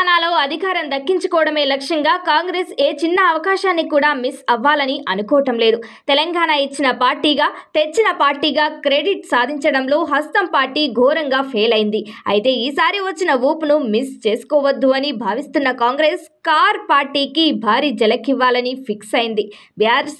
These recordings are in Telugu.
తెలంగాణలో అధికారం దక్కించుకోవడమే లక్ష్యంగా కాంగ్రెస్ ఏ చిన్న అవకాశాన్ని కూడా మిస్ అవ్వాలని అనుకోవటం లేదు తెలంగాణ ఇచ్చిన పార్టీగా తెచ్చిన పార్టీగా క్రెడిట్ సాధించడంలో హస్తం పార్టీ ఘోరంగా ఫెయిల్ అయింది అయితే ఈసారి వచ్చిన ఊపును మిస్ చేసుకోవద్దు అని భావిస్తున్న కాంగ్రెస్ కార్ పార్టీకి భారీ జలకివ్వాలని ఫిక్స్ అయింది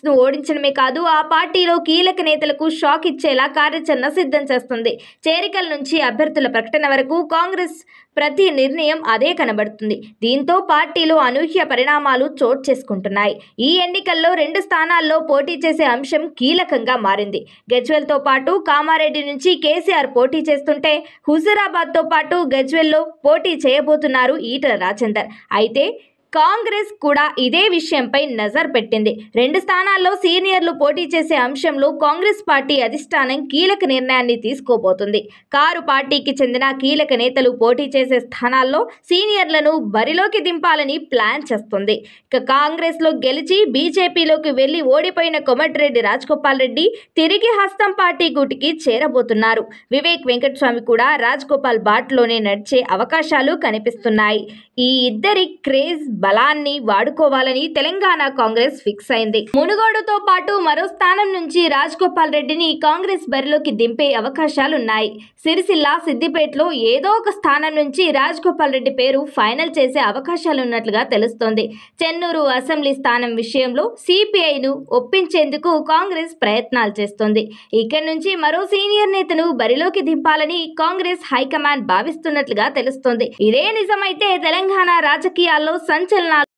ను ఓడించడమే కాదు ఆ పార్టీలో కీలక నేతలకు షాక్ ఇచ్చేలా కార్యాచరణ సిద్ధం చేస్తుంది చేరికల నుంచి అభ్యర్థుల ప్రకటన వరకు కాంగ్రెస్ ప్రతి నిర్ణయం అదే కనబడుతుంది పడుతుంది దీంతో పార్టీలు అనూహ్య పరిణామాలు చోటు చేసుకుంటున్నాయి ఈ ఎన్నికల్లో రెండు స్థానాల్లో పోటీ చేసే అంశం కీలకంగా మారింది గజ్వెల్తో పాటు కామారెడ్డి నుంచి కేసీఆర్ పోటీ చేస్తుంటే హుజూరాబాద్తో పాటు గజ్వెల్లో పోటీ చేయబోతున్నారు ఈటల రాజేందర్ అయితే కాంగ్రెస్ కూడా ఇదే విషయంపై నజర్ పెట్టింది రెండు స్థానాల్లో సీనియర్లు పోటీ చేసే అంశంలో కాంగ్రెస్ పార్టీ అధిష్టానం కీలక నిర్ణయాన్ని తీసుకోబోతుంది కారు పార్టీకి చెందిన కీలక నేతలు పోటీ చేసే స్థానాల్లో సీనియర్లను బరిలోకి దింపాలని ప్లాన్ చేస్తుంది ఇక కాంగ్రెస్లో గెలిచి బీజేపీలోకి వెళ్లి ఓడిపోయిన కొమటిరెడ్డి రాజగోపాల్ రెడ్డి తిరిగి హస్తం పార్టీ గుటికి చేరబోతున్నారు వివేక్ వెంకటస్వామి కూడా రాజగోపాల్ బాట్లోనే నడిచే అవకాశాలు కనిపిస్తున్నాయి ఈ ఇద్దరి క్రేజ్ బలాన్ని వాడుకోవాలని తెలంగాణ కాంగ్రెస్ ఫిక్స్ అయింది మునుగోడుతో పాటు మరో స్థానం నుంచి రాజ్ గోపాల్ రెడ్డిని కాంగ్రెస్ బరిలోకి దింపే అవకాశాలున్నాయి సిరిసిల్ల సిద్దిపేటలో ఏదో ఒక స్థానం నుంచి రాజ్ గోపాల్ రెడ్డి పేరు ఫైనల్ చేసే అవకాశాలున్నట్లుగా తెలుస్తోంది చెన్నూరు అసెంబ్లీ స్థానం విషయంలో సిపిఐను ఒప్పించేందుకు కాంగ్రెస్ ప్రయత్నాలు చేస్తోంది ఇక్కడి నుంచి మరో సీనియర్ నేతను బరిలోకి దింపాలని కాంగ్రెస్ హైకమాండ్ భావిస్తున్నట్లుగా తెలుస్తోంది ఇదే నిజమైతే తెలంగాణ రాజకీయాల్లో సంచ चलना